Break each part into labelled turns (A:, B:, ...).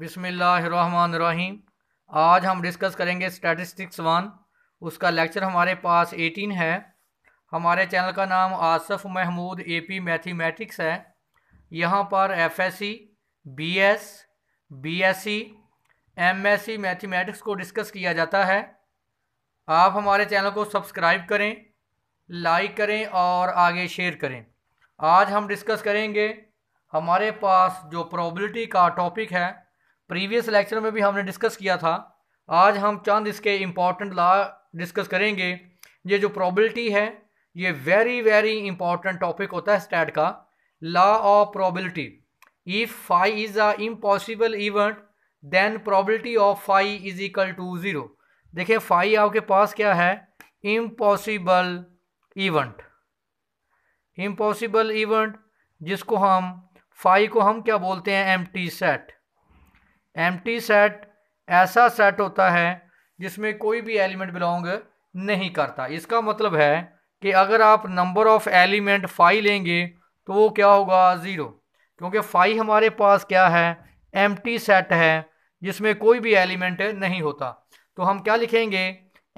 A: बिसमीम आज हम डिस्कस करेंगे स्टैटिस्टिक्स वन उसका लेक्चर हमारे पास 18 है हमारे चैनल का नाम आसफ़ महमूद एपी मैथमेटिक्स है यहाँ पर FSc, BS, BSc, MSc mathematics को डिस्कस किया जाता है आप हमारे चैनल को सब्सक्राइब करें लाइक करें और आगे शेयर करें आज हम डिस्कस करेंगे हमारे पास जो प्रोबेबिलिटी का टॉपिक है प्रीवियस लेक्चर में भी हमने डिस्कस किया था आज हम चंद इसके इम्पॉर्टेंट लॉ डिस्कस करेंगे ये जो प्रॉबिलिटी है ये वेरी वेरी इंपॉर्टेंट टॉपिक होता है स्टैट का law of probability if phi is a impossible event then probability of phi is equal to zero देखिए फाई आपके पास क्या है इम्पॉसिबल इवेंट इम्पॉसिबल इवेंट जिसको हम फाई को हम क्या बोलते हैं M T set T set ऐसा सेट होता है जिसमें कोई भी एलिमेंट बिलोंग नहीं करता इसका मतलब है कि अगर आप नंबर ऑफ़ एलिमेंट फाई लेंगे तो वो क्या होगा ज़ीरो क्योंकि फाई हमारे पास क्या है एम सेट है जिसमें कोई भी एलिमेंट नहीं होता तो हम क्या लिखेंगे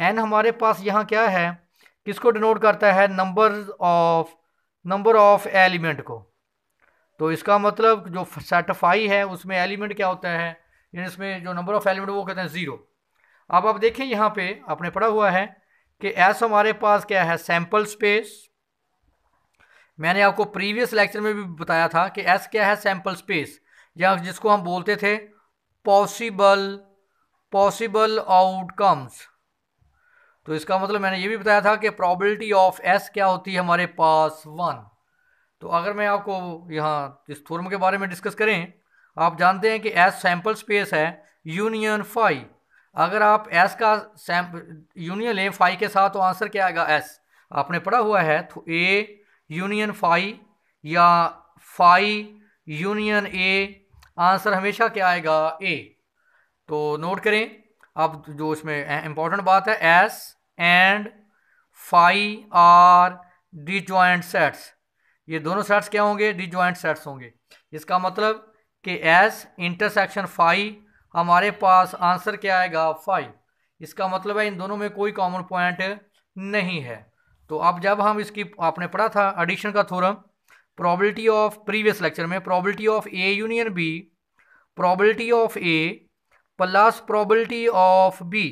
A: एन हमारे पास यहाँ क्या है किसको डिनोट करता है number of number of element को तो इसका मतलब जो सेट फाई है उसमें एलिमेंट क्या होता है इसमें जो नंबर ऑफ़ एलिमेंट वो कहते हैं ज़ीरो अब आप देखें यहाँ पे आपने पढ़ा हुआ है कि एस हमारे पास क्या है सैम्पल स्पेस मैंने आपको प्रीवियस लेक्चर में भी बताया था कि एस क्या है सैम्पल स्पेस या जिसको हम बोलते थे पॉसिबल पॉसिबल आउटकम्स तो इसका मतलब मैंने ये भी बताया था कि प्रॉबिलिटी ऑफ एस क्या होती है हमारे पास वन तो अगर मैं आपको यहाँ इस थ्योरम के बारे में डिस्कस करें आप जानते हैं कि एस सैम्पल स्पेस है यूनियन फाई अगर आप एस का यूनियन लें फाई के साथ तो आंसर क्या आएगा एस आपने पढ़ा हुआ है तो ए यूनियन फाई या फाई यूनियन ए आंसर हमेशा क्या आएगा ए तो नोट करें अब जो इसमें इम्पोर्टेंट बात है S and phi are disjoint sets ये दोनों सेट्स क्या होंगे डी ज्वाइंट सेट्स होंगे इसका मतलब कि एस इंटरसेक्शन फाई हमारे पास आंसर क्या आएगा फाई इसका मतलब है इन दोनों में कोई कॉमन पॉइंट नहीं है तो अब जब हम इसकी आपने पढ़ा था एडिशन का theorem probability of previous lecture में probability of A union B probability of A plus probability of B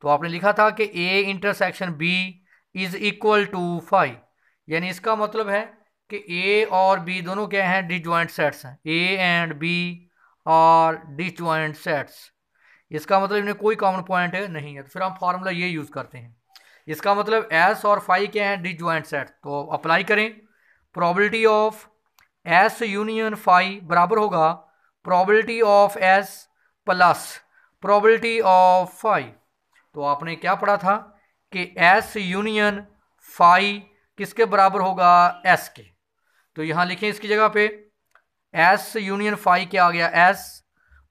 A: तो आपने लिखा था कि A intersection B is equal to five यानी इसका मतलब है कि ए और बी दोनों क्या हैं डिजॉइंट सेट्स हैं ए एंड बी और डिजॉइंट सेट्स इसका मतलब इन्हें कोई कॉमन पॉइंट नहीं है तो फिर हम फार्मूला ये यूज़ करते हैं इसका मतलब एस और फाई क्या हैं डिजॉइंट सेट तो अप्लाई करें probability of S union phi बराबर होगा probability of S plus probability of phi तो आपने क्या पढ़ा था कि एस यूनियन फाई किसके बराबर होगा एस के तो यहाँ लिखें इसकी जगह पे एस यूनियन फाइव क्या आ गया S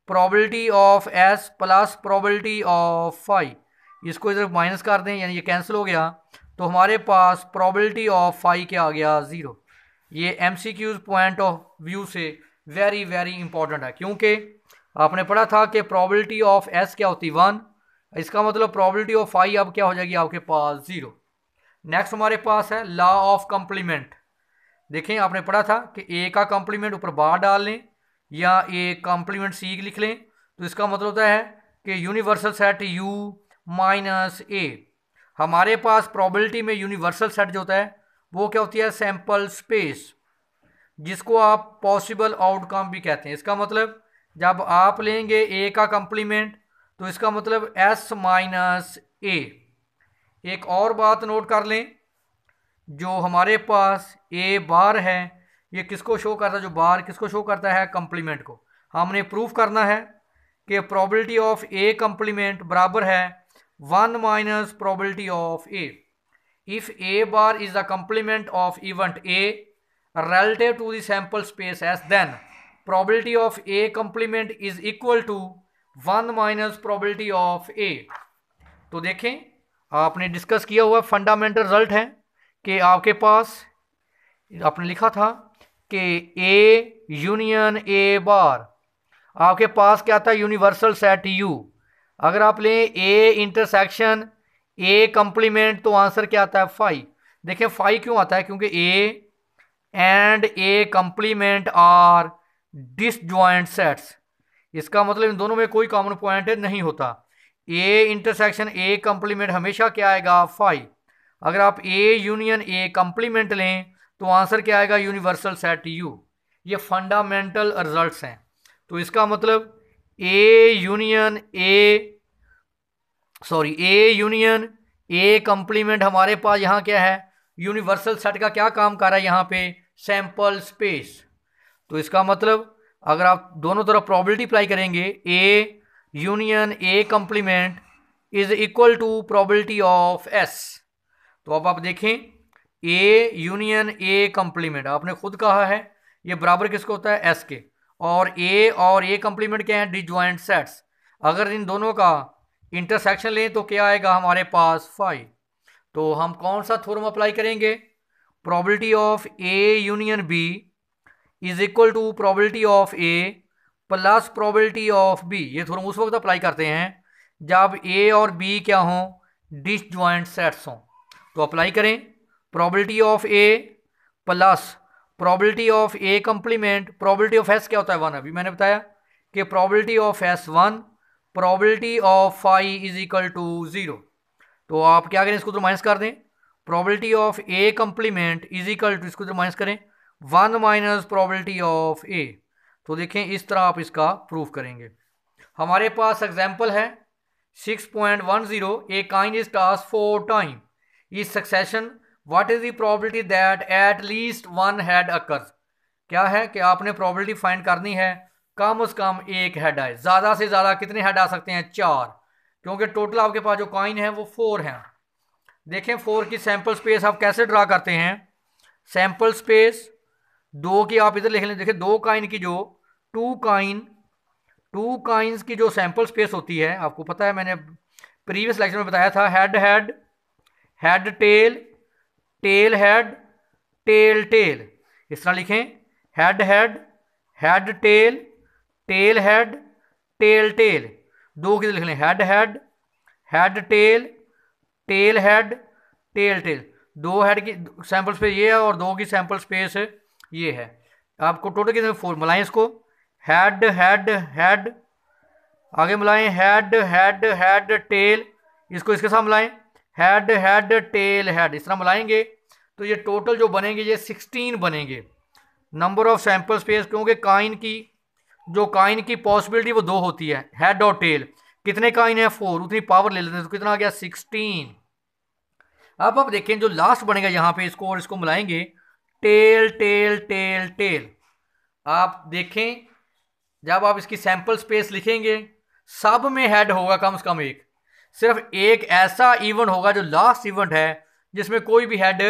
A: probability of S plus probability of five इसको इधर माइनस कर दें यानी ये कैंसिल हो गया तो हमारे पास प्रोबेबिलिटी ऑफ फाइव क्या आ गया ज़ीरो ये M C Qs point of view से वेरी वेरी इंपॉर्टेंट है क्योंकि आपने पढ़ा था कि प्रॉबलिटी ऑफ एस क्या होती वन इसका मतलब प्रॉबलिटी ऑफ फाइव अब क्या हो जाएगी आपके पास ज़ीरो नेक्स्ट हमारे पास है लॉ ऑफ कम्प्लीमेंट देखें आपने पढ़ा था कि ए का कॉम्प्लीमेंट ऊपर बार डाल लें या ए कॉम्प्लीमेंट सी लिख लें तो इसका मतलब होता है कि universal set U minus A हमारे पास प्रॉबिलिटी में यूनिवर्सल सेट जो होता है वो क्या होती है सैम्पल स्पेस जिसको आप पॉसिबल आउटकम भी कहते हैं इसका मतलब जब आप लेंगे ए का कम्प्लीमेंट तो इसका मतलब एस माइनस ए एक और बात नोट कर लें जो हमारे पास ए बार है ये किसको शो करता है जो बार किसको शो करता है कंप्लीमेंट को हमने प्रूफ करना है कि प्रोबेबिलिटी ऑफ ए कंप्लीमेंट बराबर है one minus probability of A if A bar is the complement of event A relative to sample space S then probability of A complement is equal to one minus probability of A तो देखें आपने discuss किया हुआ fundamental result है कि आपके पास आपने लिखा था कि ए यूनियन ए बार आपके पास क्या था यूनिवर्सल सेट यू अगर आप लें ए इंटरसेक्शन ए कंप्लीमेंट तो आंसर क्या आता है फाइव देखें फाइव क्यों आता है क्योंकि A and A complement are disjoint sets इसका मतलब इन दोनों में कोई कॉमन पॉइंट नहीं होता ए इंटरसेक्शन ए कंप्लीमेंट हमेशा क्या आएगा फाइव अगर आप ए यूनियन ए कम्प्लीमेंट लें तो आंसर क्या आएगा यूनिवर्सल सेट यू ये फंडामेंटल रिजल्ट्स हैं तो इसका मतलब A union A sorry A union A complement हमारे पास यहाँ क्या है यूनिवर्सल सेट का क्या काम कर रहा है यहाँ पे सैम्पल स्पेस तो इसका मतलब अगर आप दोनों तरफ प्रॉबिलिटी अप्लाई करेंगे A union A complement is equal to probability of S तो अब आप देखें ए यूनियन ए कम्प्लीमेंट आपने खुद कहा है ये बराबर किसको होता है एस के और ए और ए कम्प्लीमेंट क्या है डी सेट्स अगर इन दोनों का इंटरसेक्शन लें तो क्या आएगा हमारे पास फाइव तो हम कौन सा थोरम अप्लाई करेंगे probability of A union B is equal to probability of A plus probability of B ये थोरम उस वक्त अप्लाई करते हैं जब ए और बी क्या हों डिस सेट्स हों तो अप्लाई करें probability of A plus probability of A complement probability of S क्या होता है वन अभी मैंने बताया कि probability of S one probability of phi is equal to zero तो आप क्या करें इसको तो माइनस कर दें probability of A complement is equal to इसको तो माइनस करें one minus probability of A तो देखें इस तरह आप इसका प्रूफ करेंगे हमारे पास एग्जाम्पल है six point one zero A kind is task four time is succession what is the probability that at least one head occurs क्या है कि आपने प्रॉबिलिटी फाइंड करनी है कम अज कम एक हेड आए ज़्यादा से ज़्यादा कितने हेड आ सकते हैं चार क्योंकि टोटल आपके पास जो कॉइन है वो फोर हैं देखें फोर की सैंपल स्पेस आप कैसे ड्रा करते हैं सैंपल स्पेस दो की आप इधर लिख लें देखें दो काइन की जो टू काइन टू काइन्स की जो सैंपल स्पेस होती है आपको पता है मैंने प्रीवियस लेक्चर में बताया था head head head tail tail head tail tail इस तरह लिखें head head head tail tail head tail tail दो के लिख लें head head head tail tail head tail tail दो हेड की सैम्पल स्पेस ये है और दो की सैम्पल स्पेस ये है आपको टोटल कितने फोर मिलाएं इसको हैड हैड हैड आगे मिलाएं हैड हैड हैड टेल इसको इसके साथ मिलाएं हेड हेड टेल हेड इस तरह मिलाएंगे तो ये टोटल जो बनेंगे ये सिक्सटीन बनेंगे नंबर ऑफ सैम्पल स्पेस क्योंकि काइन की जो काइन की पॉसिबिलिटी वो दो होती है हेड और टेल कितने काइन है फोर उतनी पावर ले लेते हैं तो कितना आ गया सिक्सटीन अब आप देखें जो लास्ट बनेगा यहाँ पे इसको और इसको मिलाएंगे टेल टेल टेल टेल आप देखें जब आप इसकी सैम्पल स्पेस लिखेंगे सब में हेड होगा कम से कम एक सिर्फ एक ऐसा इवेंट होगा जो लास्ट इवेंट है जिसमें कोई भी हेड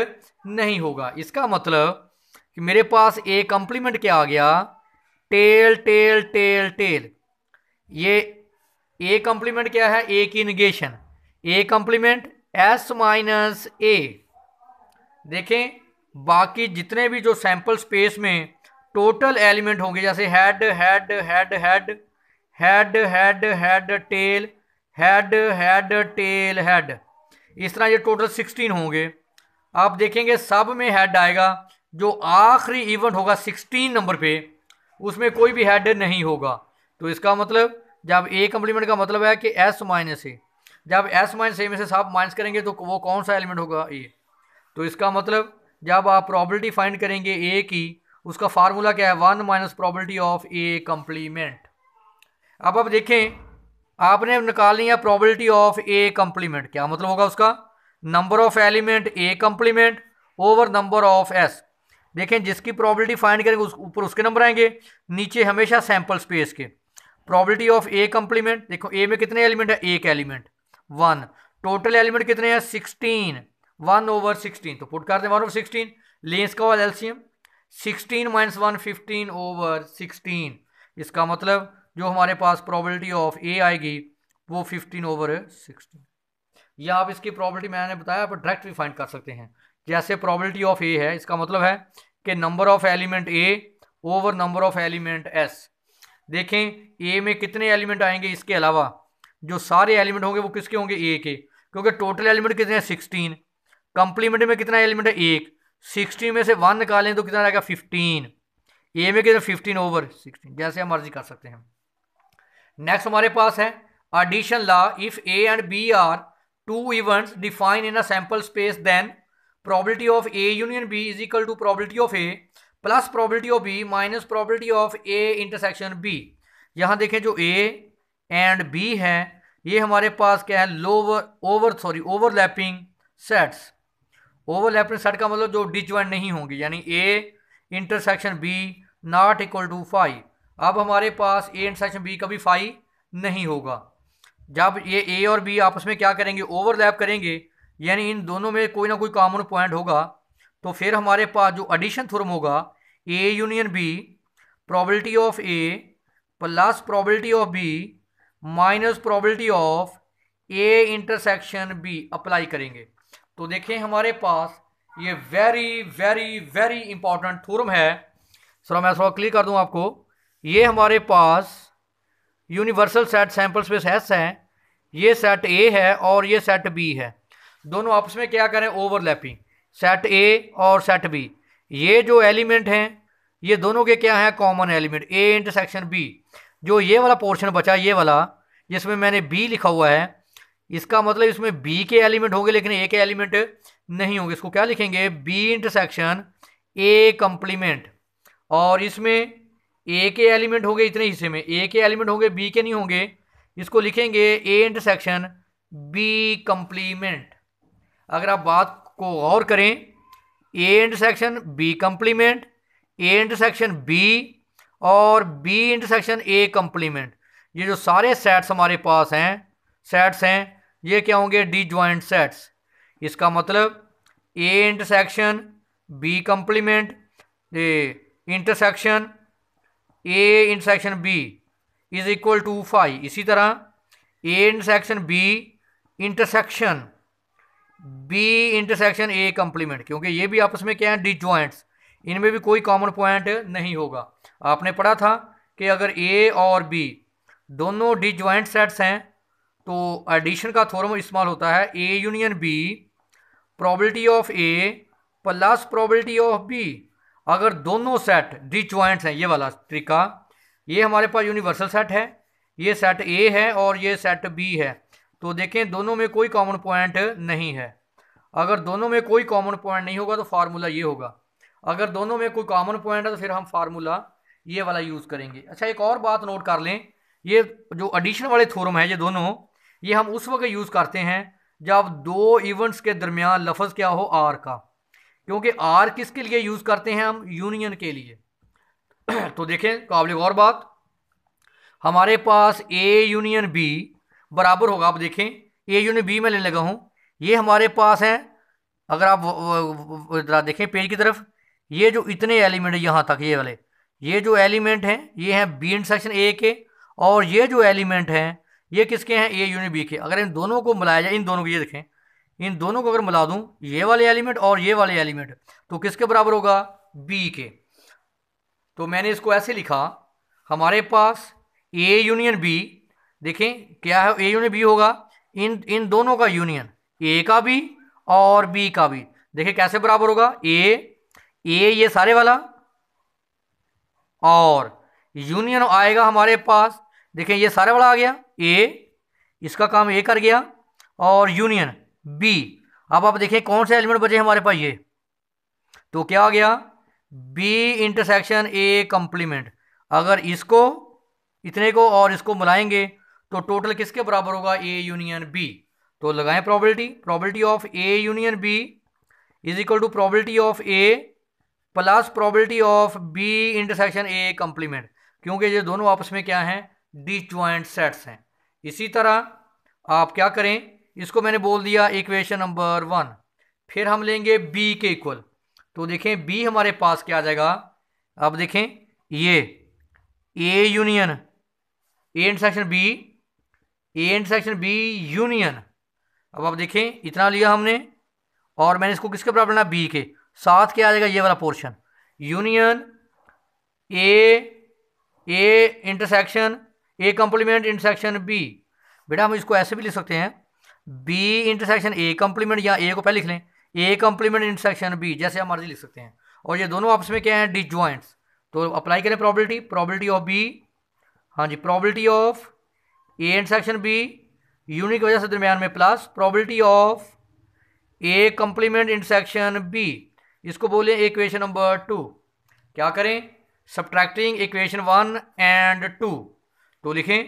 A: नहीं होगा इसका मतलब कि मेरे पास एक कंप्लीमेंट क्या आ गया टेल टेल टेल टेल ये ए कंप्लीमेंट क्या है ए की negation A complement S minus A देखें बाकी जितने भी जो सैंपल स्पेस में टोटल एलिमेंट होंगे जैसे head head head head head head head tail head head tail head इस तरह ये टोटल सिक्सटीन होंगे आप देखेंगे सब में हेड आएगा जो आखिरी इवेंट होगा सिक्सटीन नंबर पे उसमें कोई भी हेड नहीं होगा तो इसका मतलब जब ए कम्प्लीमेंट का मतलब है कि एस माइनस ए जब एस माइनस ए में से सब माइनस करेंगे तो वो कौन सा एलिमेंट होगा ए तो इसका मतलब जब आप प्रॉबलिटी फाइंड करेंगे ए की उसका फार्मूला क्या है one minus probability of A complement अब आप देखें आपने निकालनी है प्रोबेबिलिटी ऑफ ए कंप्लीमेंट क्या मतलब होगा उसका number of element A complement over number of S देखें जिसकी प्रॉबिलिटी फाइंड करेंगे उस ऊपर उसके नंबर आएंगे नीचे हमेशा सैम्पल स्पेस के प्रॉबिलिटी ऑफ ए कंप्लीमेंट देखो ए में कितने एलिमेंट है एक एलिमेंट वन टोटल एलिमेंट कितने हैं सिक्सटीन वन ओवर सिक्सटीन तो पुट करते दें वन ओवर सिक्सटीन लेंस का एल्सियम sixteen minus one fifteen over sixteen इसका मतलब जो हमारे पास प्रॉबलिटी ऑफ ए आएगी वो फिफ्टीन ओवर सिक्सटीन या आप इसकी प्रॉबलिटी मैंने बताया आप डायरेक्ट भी फाइंड कर सकते हैं जैसे प्रॉबलिटी ऑफ ए है इसका मतलब है कि number of element A over number of element S देखें ए में कितने एलिमेंट आएंगे इसके अलावा जो सारे एलिमेंट होंगे वो किसके होंगे ए के क्योंकि टोटल एलिमेंट कितने हैं सिक्सटीन कंप्लीमेंट में कितना एलिमेंट है एक सिक्सटीन में से वन निकालें तो कितना रहेगा फिफ्टीन ए में कितना फिफ्टीन ओवर सिक्सटीन जैसे हम मर्जी कर सकते हैं नेक्स्ट हमारे पास है addition law if A and B are two events define in a sample space then probability of A union B is equal to probability of A plus probability of B minus probability of A intersection B यहाँ देखें जो ए and B है ये हमारे पास क्या है lower over sorry overlapping sets overlapping set का मतलब जो डिजॉइंट नहीं होंगे यानी A intersection B not equal to five अब हमारे पास ए एंड सेक्शन बी कभी फाई नहीं होगा जब ये ए और बी आपस में क्या करेंगे ओवरलैप करेंगे यानी इन दोनों में कोई ना कोई कॉमन पॉइंट होगा तो फिर हमारे पास जो एडिशन थ्योरम होगा A union B probability of A plus probability of B minus probability of A intersection B apply करेंगे तो देखें हमारे पास ये very very very important theorem है सर मैं थोड़ा क्लियर कर दूँ आपको ये हमारे पास universal set sample space S है ये सेट ए है और ये सेट बी है दोनों आपस में क्या करें ओवरलैपिंग सेट ए और सेट बी ये जो एलिमेंट हैं ये दोनों के क्या हैं common element A intersection B जो ये वाला पोर्शन बचा ये वाला जिसमें मैंने बी लिखा हुआ है इसका मतलब इसमें बी के एलिमेंट होंगे लेकिन ए के एलिमेंट नहीं होंगे इसको क्या लिखेंगे बी इंटरसेक्शन ए कम्प्लीमेंट और इसमें ए के एलिमेंट होंगे इतने हिस्से में ए के एलिमेंट होंगे बी के नहीं होंगे इसको लिखेंगे ए इंटरसेक्शन बी कंप्लीमेंट अगर आप बात को गौर करें A intersection B complement A intersection B और बी इंटरसेक्शन ए कंप्लीमेंट ये जो सारे सेट्स हमारे पास हैं सेट्स हैं ये क्या होंगे डी ज्वाइंट सेट्स इसका मतलब A intersection B complement intersection A in section B is equal to five इसी तरह A in section B intersection B intersection A complement क्योंकि ये भी आपस में क्या है डी ज्वाइंट्स इनमें भी कोई कॉमन पॉइंट नहीं होगा आपने पढ़ा था कि अगर ए और बी दोनों डी ज्वाइंट सेट्स हैं तो एडिशन का थोरम इस्तेमाल होता है A union B probability of A plus probability of B अगर दोनों सेट डी ज्वाइंट्स हैं ये वाला तरीका ये हमारे पास यूनिवर्सल सेट है ये सेट ए है और ये सेट बी है तो देखें दोनों में कोई कॉमन पॉइंट नहीं है अगर दोनों में कोई कॉमन पॉइंट नहीं होगा तो फार्मूला ये होगा अगर दोनों में कोई कॉमन पॉइंट है तो फिर हम फार्मूला ये वाला यूज़ करेंगे अच्छा एक और बात नोट कर लें ये जो एडिशन वाले थोरम है ये दोनों ये हम उस वक्त यूज़ करते हैं जब दो इवेंट्स के दरमियान लफज क्या हो आर का क्योंकि आर किसके लिए यूज़ करते हैं हम यूनियन के लिए तो देखें काबिल और बात हमारे पास ए यूनियन बी बराबर होगा आप देखें ए यूनियन बी में लेने लगा हूँ ये हमारे पास है अगर आप जरा देखें पेज की तरफ ये जो इतने एलिमेंट है यहाँ तक ये वाले ये जो एलिमेंट हैं ये हैं बी इंटरसेक्शन ए के और ये जो एलिमेंट हैं ये किसके हैं ए यूनियन बी के अगर इन दोनों को मिलाया जाए इन दोनों को ये देखें इन दोनों को अगर मिला दूं ये वाले एलिमेंट और ये वाले एलिमेंट तो किसके बराबर होगा बी के तो मैंने इसको ऐसे लिखा हमारे पास ए यूनियन बी देखें क्या है ए यूनियन बी होगा इन इन दोनों का यूनियन ए का भी और बी का भी देखिए कैसे बराबर होगा ए ए ये सारे वाला और यूनियन आएगा हमारे पास देखें ये सारे वाला आ गया ए इसका काम ए कर गया और यूनियन बी अब आप देखिए कौन से एलिमेंट बचे हमारे पास ये तो क्या आ गया बी इंटरसेक्शन ए कंप्लीमेंट अगर इसको इतने को और इसको मिलाएंगे तो टोटल किसके बराबर होगा ए यूनियन बी तो लगाएं probability probability of A union B is equal to probability of A plus probability of B intersection A complement क्योंकि ये दोनों आपस में क्या हैं ज्वाइंट सेट्स हैं इसी तरह आप क्या करें इसको मैंने बोल दिया इक्वेशन नंबर वन फिर हम लेंगे बी के इक्वल तो देखें बी हमारे पास क्या आ जाएगा अब देखें ये A union A intersection B A intersection B union अब आप देखें इतना लिया हमने और मैंने इसको किसके बराबर लेना बी के साथ क्या आ जाएगा ये वाला portion union A A intersection A complement intersection B बेटा हम इसको ऐसे भी लिख सकते हैं बी इंटरसेक्शन ए कम्प्लीमेंट या ए को पहले लिख लें ए कम्प्लीमेंट इंटरसेक्शन बी जैसे आप मर्जी लिख सकते हैं और ये दोनों आपस में क्या हैं डिजॉइंट्स तो अप्लाई करें प्रॉबिलिटी प्रॉबिलिटी ऑफ बी हाँ जी probability of A intersection B unique वजह से दरमियान में plus probability of A complement intersection B इसको बोले इक्वेशन नंबर टू क्या करें subtracting equation one and two तो लिखें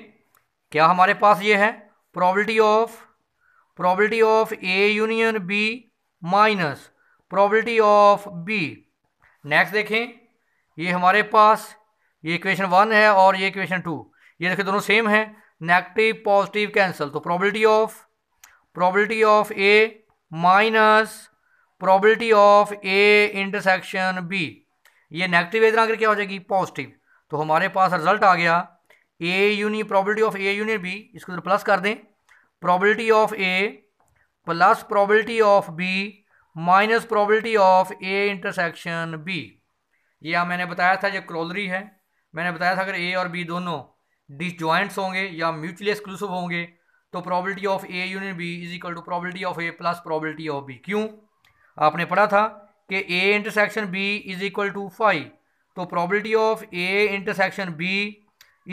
A: क्या हमारे पास ये है probability of probability of A union B minus probability of B next देखें ये हमारे पास ये इक्वेशन वन है और ये इक्वेशन टू ये देखें दोनों सेम है नेगेटिव पॉजिटिव कैंसिल तो probability of probability of A minus probability of A intersection B ये नेगेटिव इतना आकर क्या हो जाएगी पॉजिटिव तो हमारे पास रिजल्ट आ गया A union probability of A union B इसको प्लस कर दें probability of A plus probability of B minus probability of A intersection B ये यहाँ मैंने बताया था जो क्रोलरी है मैंने बताया था अगर ए और बी दोनों डिसज्वाइंट्स होंगे या म्यूचुअली एक्सक्लूसिव होंगे तो probability of A union B is equal to probability of A plus probability of B क्यों आपने पढ़ा था कि A intersection B is equal to five तो probability of A intersection B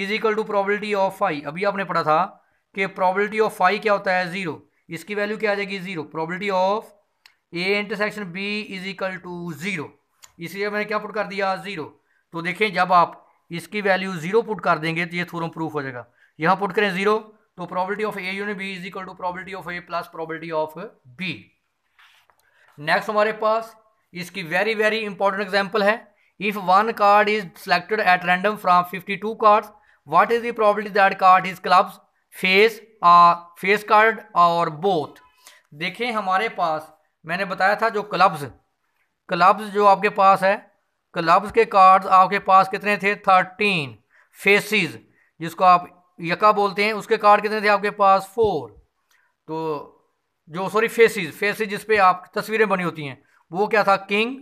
A: is equal to probability of five अभी आपने पढ़ा था कि प्रॉबलिटी ऑफ फाइव क्या होता है ज़ीरो इसकी वैल्यू क्या आ जाएगी zero probability of A intersection B is equal to zero इसलिए मैंने क्या पुट कर दिया ज़ीरो तो देखें जब आप इसकी वैल्यू ज़ीरो पुट कर देंगे तो ये थोड़ा प्रूफ हो जाएगा यहाँ पुट करें ज़ीरो तो probability of A unit B is equal to probability of A plus probability of B next हमारे पास इसकी वेरी वेरी इंपॉर्टेंट एग्जाम्पल है if one card is selected at random from fifty two card what is the probability that card is clubs face ah, face card और both देखें हमारे पास मैंने बताया था जो क्लब्स क्लब्स जो आपके पास है क्लब्स के कार्ड्स आपके पास कितने थे थर्टीन फेसिस जिसको आप यका बोलते हैं उसके कार्ड कितने थे आपके पास फोर तो जो सॉरी फेसिस फेसिस जिस पे आप तस्वीरें बनी होती हैं वो क्या था king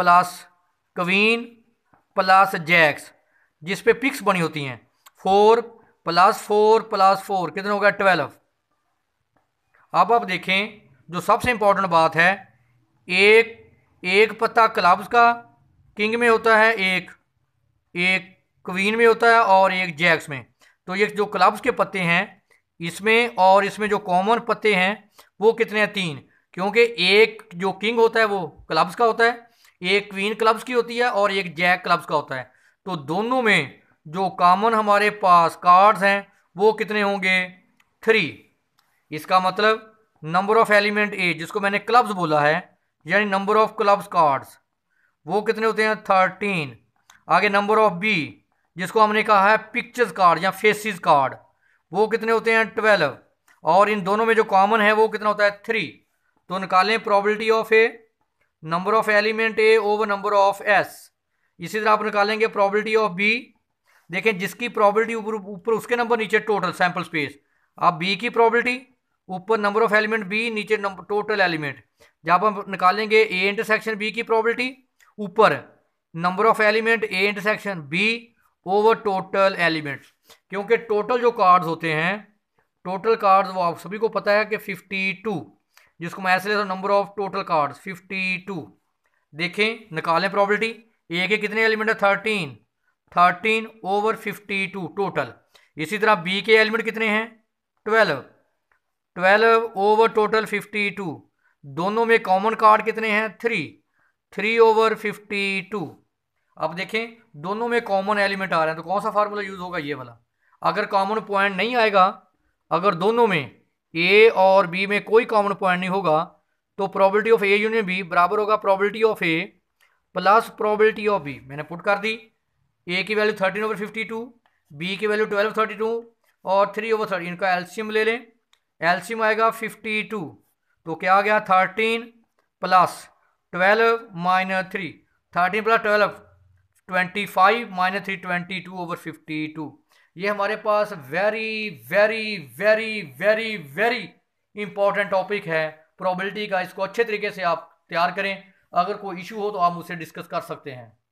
A: plus queen plus jacks जिस पे पिक्स बनी होती हैं four plus four plus four कितना हो गया ट्वेल्व अब आप देखें जो सबसे इम्पोर्टेंट बात है एक एक पत्ता क्लब्स का किंग में होता है एक एक क्वीन में होता है और एक जैक्स में तो ये जो क्लब्स के पत्ते हैं इसमें और इसमें जो कॉमन पत्ते हैं वो कितने हैं तीन क्योंकि एक जो किंग होता है वो क्लब्स का होता है एक क्वीन क्लब्स की होती है और एक जैक क्लब्स का होता है तो दोनों में जो कॉमन हमारे पास कार्ड्स हैं वो कितने होंगे थ्री इसका मतलब नंबर ऑफ एलिमेंट ए जिसको मैंने क्लब्स बोला है यानी नंबर ऑफ क्लब्स कार्ड्स वो कितने होते हैं थर्टीन आगे नंबर ऑफ बी जिसको हमने कहा है पिक्चर्स कार्ड या फेसिस कार्ड वो कितने होते हैं ट्वेल्व और इन दोनों में जो कॉमन है वो कितना होता है थ्री तो निकालें probability of A number of element A over number of S इसी तरह आप निकालेंगे प्रॉबिलिटी ऑफ बी देखें जिसकी प्रॉबिलिटी ऊपर ऊपर उसके नंबर नीचे टोटल सैम्पल स्पेस अब बी की प्रॉबिलिटी ऊपर नंबर ऑफ एलिमेंट बी नीचे नंबर टोटल एलिमेंट जब हम निकालेंगे ए इंटरसेक्शन बी की प्रॉबिलिटी ऊपर number of element A intersection B over total elements क्योंकि टोटल जो कार्ड्स होते हैं टोटल कार्ड्स वो आप सभी को पता है कि 52 जिसको मैं ऐसे लेता हूँ नंबर ऑफ टोटल कार्ड्स 52 देखें निकालें प्रॉबिलिटी ए के कितने एलिमेंट है thirteen thirteen over fifty two total इसी तरह बी के एलिमेंट कितने हैं twelve twelve over total fifty two दोनों में कॉमन कार्ड कितने हैं three three over fifty two अब देखें दोनों में कॉमन एलिमेंट आ रहे हैं तो कौन सा फार्मूला यूज़ होगा ये वाला अगर कॉमन पॉइंट नहीं आएगा अगर दोनों में ए और बी में कोई कॉमन पॉइंट नहीं होगा तो probability of A union B बराबर होगा probability of A plus probability of B मैंने पुट कर दी ए की value thirteen over fifty two B की वैल्यू ट्वेल्व थर्टी टू और थ्री ओवर थर्टी इनका एल्शियम ले लें एल्शियम आएगा फिफ्टी टू तो क्या आ गया thirteen plus twelve minus three thirteen plus twelve twenty five minus three twenty two over fifty two ये हमारे पास very very very very very important topic है प्रॉबिलिटी का इसको अच्छे तरीके से आप तैयार करें अगर कोई इशू हो तो आप मुझसे डिस्कस कर सकते हैं